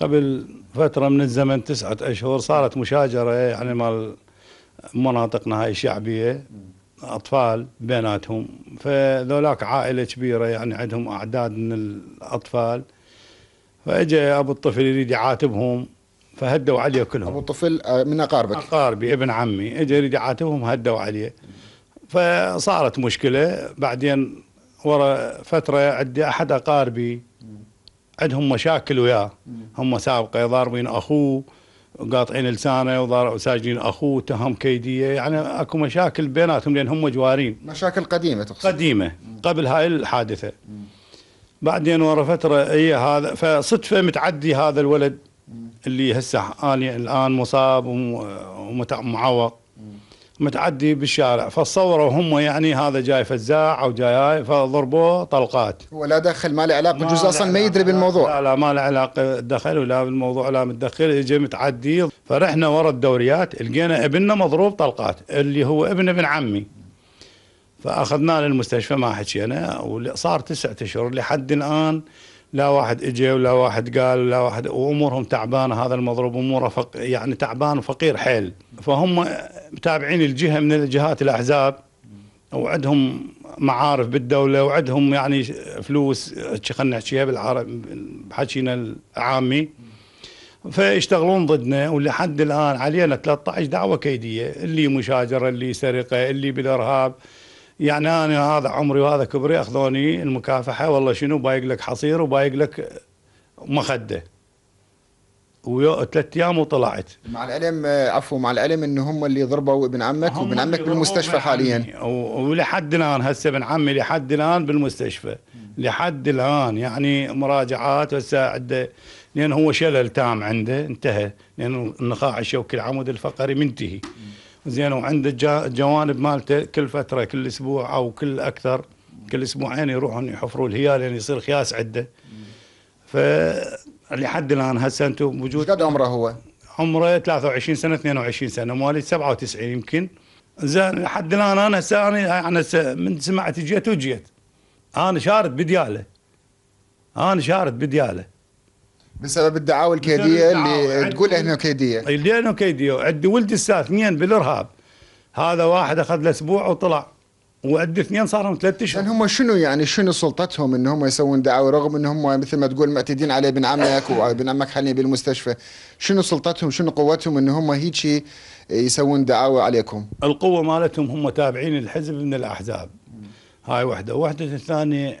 قبل فترة من الزمن تسعة أشهر صارت مشاجرة إيه، يعني مال مناطقنا هاي الشعبية أطفال بيناتهم فذولاك عائلة كبيرة يعني عندهم أعداد من الأطفال فأجى أبو الطفل يريد يعاتبهم فهدوا عليه كلهم أبو الطفل آه، من أقاربك أقاربي ابن عمي أجى يريد يعاتبهم هدوا عليه فصارت مشكلة بعدين ورا فترة عندي أحد أقاربي عندهم مشاكل وياه هم سابقه ضاربين اخوه قاطعين لسانه وساجنين اخوه تهم كيديه يعني اكو مشاكل بيناتهم لان هم جوارين مشاكل قديمه تقصد قديمه قبل هاي الحادثه بعدين ورا فتره هي هذا فصدفه متعدي هذا الولد اللي هسه الان مصاب ومعوق متعدي بالشارع فتصوروا هم يعني هذا جاي فزاع او جاي فضربوه طلقات هو لا دخل ما له علاقه بجوز اصلا ما يدري بالموضوع لا لا ما له علاقه دخل ولا بالموضوع لا متدخل اجى متعدي فرحنا ورا الدوريات لقينا ابننا مضروب طلقات اللي هو ابن ابن عمي فاخذناه للمستشفى ما حكينا وصار تسعة اشهر لحد الان لا واحد اجى ولا واحد قال ولا واحد وامورهم تعبانه هذا المضروب اموره فق يعني تعبان وفقير حيل فهم متابعين الجهه من الجهات الاحزاب وعندهم معارف بالدوله وعندهم يعني فلوس خلينا نحكيها بالعرب بحكينا العامي فيشتغلون ضدنا ولحد الان علينا 13 دعوه كيديه اللي مشاجره اللي سرقه اللي بالارهاب يعني انا هذا عمري وهذا كبري اخذوني المكافحه والله شنو بايق لك حصير وبايق لك مخده وثلاث ايام وطلعت مع العلم آه، عفوا مع العلم ان هم اللي ضربوا ابن عمك وابن عمك بالمستشفى حاليا ولحد الان هسه ابن عمي لحد الان بالمستشفى لحد الان يعني مراجعات هسه عنده لان هو شلل تام عنده انتهى لان النخاع الشوكي العمود الفقري منتهي زين وعنده الجوانب مالته كل فتره كل اسبوع او كل اكثر كل اسبوعين يروحون يحفروا الهيال لان يعني يصير خياس عنده ف لحد الان هسه انتم موجود قد عمره هو؟ عمره 23 سنه 22 سنه مواليد 97 يمكن زين لحد الان انا هسه انا هسه من سمعت جيت وجيت انا شارد بدياله انا شارد بدياله بسبب الدعاوى الكيديه اللي تقول انه كيديه اللي انه كيديه عندي ولدي الساث اثنين بالارهاب هذا واحد اخذ له اسبوع وطلع وعد اثنين لهم ثلاثة اشهر يعني هم شنو يعني شنو سلطتهم ان هم يسوون دعاوى رغم ان هم مثل ما تقول معتدين على ابن عمك وابن عمك حاليا بالمستشفى شنو سلطتهم شنو قوتهم ان هم هيك يسوون دعاوى عليكم القوه مالتهم هم تابعين الحزب من الاحزاب هاي وحده وحده الثانيه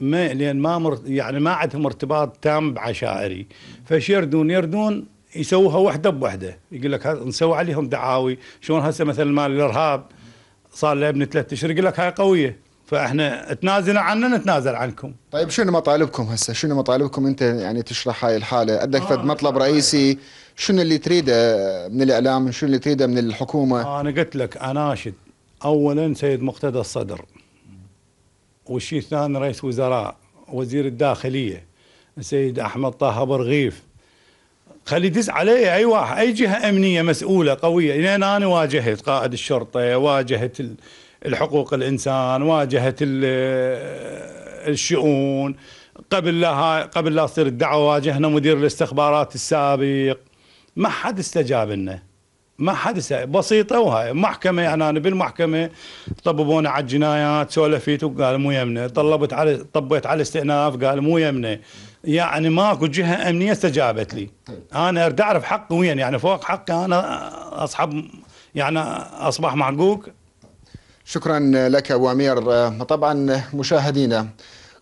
ما لان ما مر يعني ما عندهم ارتباط تام بعشائري فش يردون يردون يسووها وحده بوحده يقول لك نسوي عليهم دعاوي شلون هسه مثلا مال الارهاب صار له ابن ثلاث اشهر يقول لك هاي قويه فاحنا تنازلوا عنا نتنازل عنكم. طيب شنو مطالبكم هسه؟ شنو مطالبكم انت يعني تشرح هاي الحاله؟ عندك فد آه. مطلب رئيسي شنو اللي تريده من الاعلام؟ شنو اللي تريده من الحكومه؟ آه، انا قلت لك اناشد اولا سيد مقتدى الصدر والشيء الثاني رئيس وزراء وزير الداخليه السيد احمد طه برغيف خلي دز علي اي واحد اي جهه امنيه مسؤوله قويه لان يعني انا واجهت قائد الشرطه واجهت الحقوق الانسان واجهت الشؤون قبل لا قبل لا تصير الدعوه واجهنا مدير الاستخبارات السابق ما حد استجاب لنا ما حدث بسيطة وهاي محكمة يعني أنا بالمحكمة طببونا على الجنايات سولفيت وقال مو يمنة طلبت على طبيت على الاستئناف قال مو يمنة يعني ماكو جهة أمنية استجابت لي أنا أريد أعرف حقي وين يعني فوق حقي أنا أصحب يعني أصبح محقوق شكرا لك أبو أمير طبعا مشاهدينا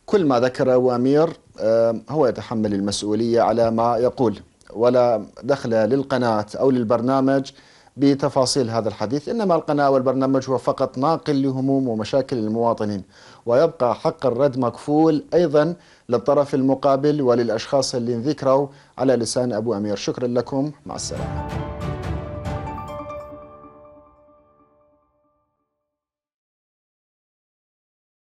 كل ما ذكر أبو أمير آه، هو يتحمل المسؤولية على ما يقول ولا دخل للقناة أو للبرنامج بتفاصيل هذا الحديث إنما القناة والبرنامج هو فقط ناقل لهموم ومشاكل المواطنين ويبقى حق الرد مكفول أيضا للطرف المقابل وللأشخاص اللي ذكروا على لسان أبو أمير شكرا لكم مع السلامة